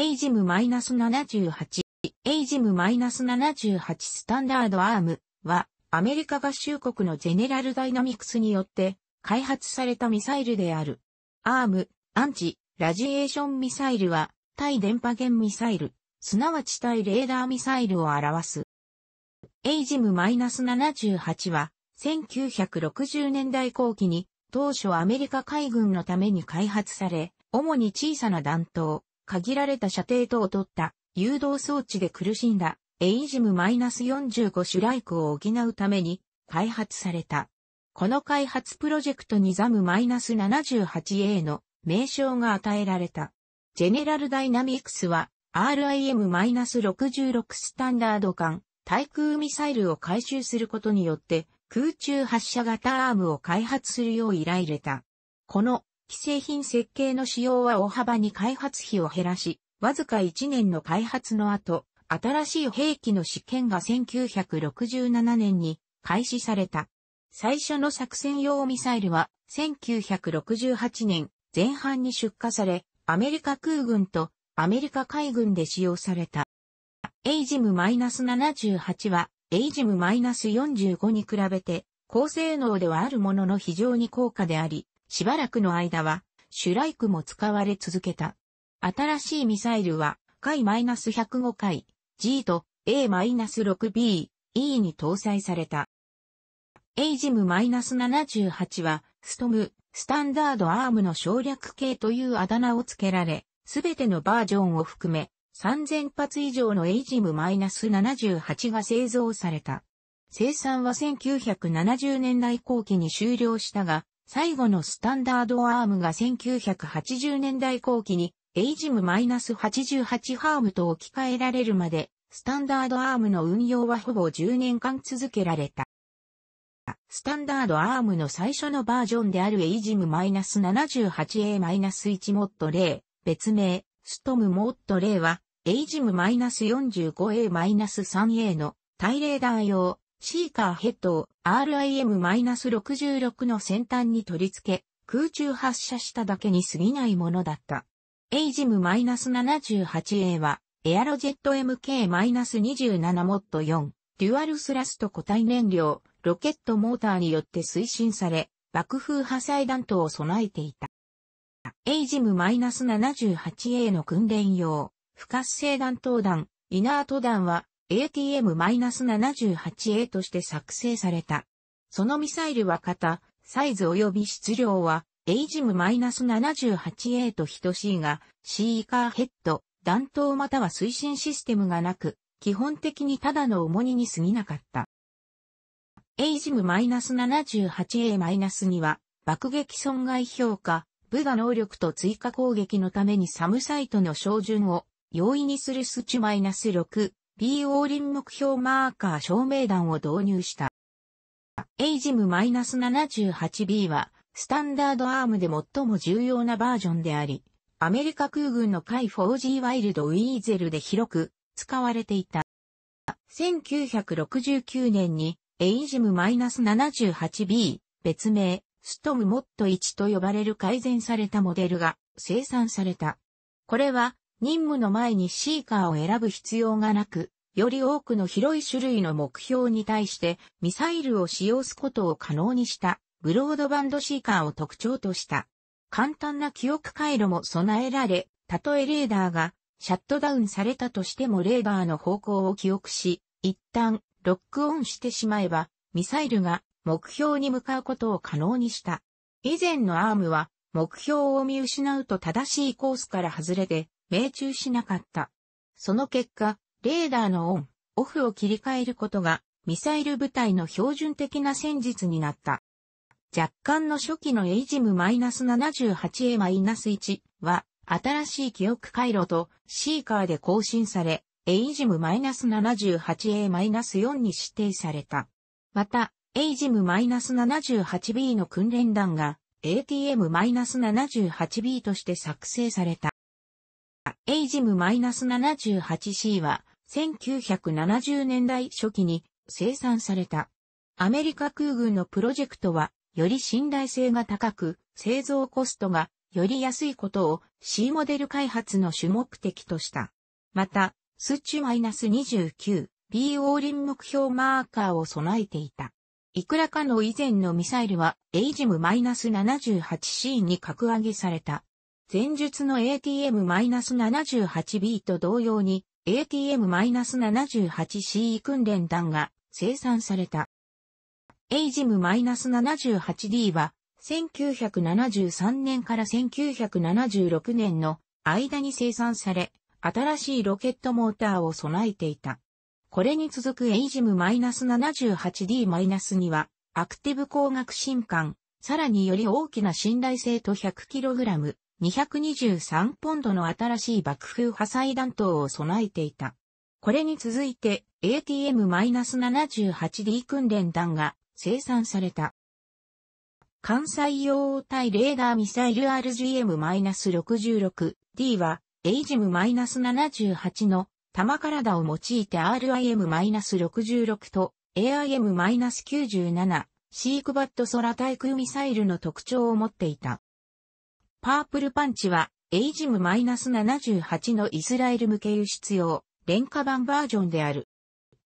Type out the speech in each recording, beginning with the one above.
エイジム -78、エイジム -78 スタンダードアームは、アメリカ合衆国のゼネラルダイナミクスによって開発されたミサイルである。アーム、アンチ、ラジエーションミサイルは、対電波源ミサイル、すなわち対レーダーミサイルを表す。エイジム -78 は、1960年代後期に、当初アメリカ海軍のために開発され、主に小さな弾頭、限られた射程等を取った誘導装置で苦しんだエイジム -45 シュライクを補うために開発された。この開発プロジェクトにザム -78A の名称が与えられた。ジェネラルダイナミクスは RIM-66 スタンダード艦対空ミサイルを回収することによって空中発射型アームを開発するよう依頼れた。この既製品設計の使用は大幅に開発費を減らし、わずか1年の開発の後、新しい兵器の試験が1967年に開始された。最初の作戦用ミサイルは1968年前半に出荷され、アメリカ空軍とアメリカ海軍で使用された。エイジム -78 はエイジム -45 に比べて高性能ではあるものの非常に高価であり、しばらくの間は、シュライクも使われ続けた。新しいミサイルは、回 -105 回 G と A-6B、E に搭載された。エイジム -78 は、ストム、スタンダードアームの省略系というあだ名を付けられ、すべてのバージョンを含め、3000発以上のエイジム -78 が製造された。生産は1970年代後期に終了したが、最後のスタンダードアームが1980年代後期にエイジム -88 ハームと置き換えられるまで、スタンダードアームの運用はほぼ10年間続けられた。スタンダードアームの最初のバージョンであるエイジム -78A-1 モッド0、別名、ストムモッド0は、エイジム -45A-3A の対レーダー用、シーカーヘッドを RIM-66 の先端に取り付け、空中発射しただけに過ぎないものだった。エイジム7 8 a は、エアロジェット MK-27 モッド4、デュアルスラスト固体燃料、ロケットモーターによって推進され、爆風破砕弾頭を備えていた。エイジム7 8 a の訓練用、不活性弾頭弾、イナート弾は、ATM-78A として作成された。そのミサイルは型、サイズ及び質量は AGM-78A と等しいが、シーカーヘッド、弾頭または推進システムがなく、基本的にただの重荷に過ぎなかった。AGM-78A-2 は、爆撃損害評価、部が能力と追加攻撃のためにサムサイトの照準を容易にする数値 -6 B o 輪リン目標マーカー照明弾を導入した。a ジム7 8 b は、スタンダードアームで最も重要なバージョンであり、アメリカ空軍の海 4G ワイルドウィーゼルで広く使われていた。1969年に a ジム7 8 b 別名、ストムモット1と呼ばれる改善されたモデルが生産された。これは任務の前にシーカーを選ぶ必要がなく、より多くの広い種類の目標に対してミサイルを使用すことを可能にしたブロードバンドシーカーを特徴とした。簡単な記憶回路も備えられ、たとえレーダーがシャットダウンされたとしてもレーダーの方向を記憶し、一旦ロックオンしてしまえば、ミサイルが目標に向かうことを可能にした。以前のアームは目標を見失うと正しいコースから外れて命中しなかった。その結果、レーダーのオン、オフを切り替えることが、ミサイル部隊の標準的な戦術になった。若干の初期のエイジム -78A-1 は、新しい記憶回路とシーカーで更新され、エイジム -78A-4 に指定された。また、エイジム -78B の訓練団が ATM-78B として作成された。エイジム -78C は1970年代初期に生産された。アメリカ空軍のプロジェクトはより信頼性が高く製造コストがより安いことを C モデル開発の主目的とした。また、スッチュ -29B オーリン目標マーカーを備えていた。いくらかの以前のミサイルはエイジム -78C に格上げされた。前述の ATM-78B と同様に ATM-78C 訓練弾が生産された。AGM-78D は1973年から1976年の間に生産され、新しいロケットモーターを備えていた。これに続く AGM-78D-2 は、アクティブ光学新管、さらにより大きな信頼性と 100kg、223ポンドの新しい爆風破砕弾頭を備えていた。これに続いて ATM-78D 訓練弾が生産された。関西用対レーダーミサイル RGM-66D は AGM-78 の弾体を用いて RIM-66 と AIM-97 シークバット空対空ミサイルの特徴を持っていた。パープルパンチは、エイジム -78 のイスラエル向け輸出用、廉価版バージョンである。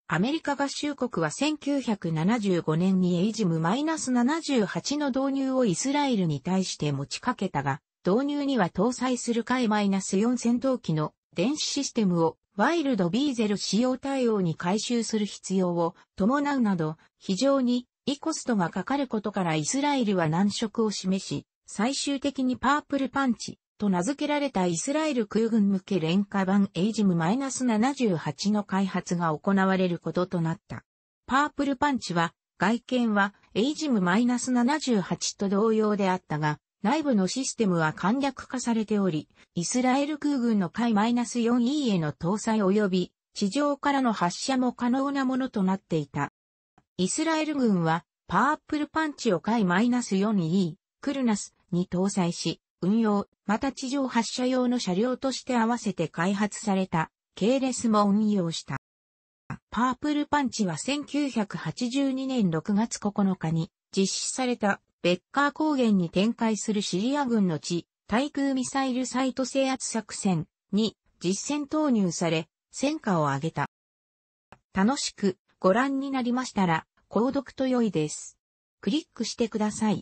アメリカ合衆国は1975年にエイジム -78 の導入をイスラエルに対して持ちかけたが、導入には搭載する海 -4 戦闘機の電子システムをワイルドビーゼル使用対応に回収する必要を伴うなど、非常にイコストがかかることからイスラエルは難色を示し、最終的にパープルパンチと名付けられたイスラエル空軍向け廉価版エイジム -78 の開発が行われることとなった。パープルパンチは外見はエイジム -78 と同様であったが、内部のシステムは簡略化されており、イスラエル空軍の海 -4E への搭載及び地上からの発射も可能なものとなっていた。イスラエル軍はパープルパンチを海 -4E、クルナス、に搭載し、運用、また地上発射用の車両として合わせて開発された、系列レスも運用した。パープルパンチは1982年6月9日に実施されたベッカー高原に展開するシリア軍の地、対空ミサイルサイト制圧作戦に実戦投入され、戦果を上げた。楽しくご覧になりましたら、購読と良いです。クリックしてください。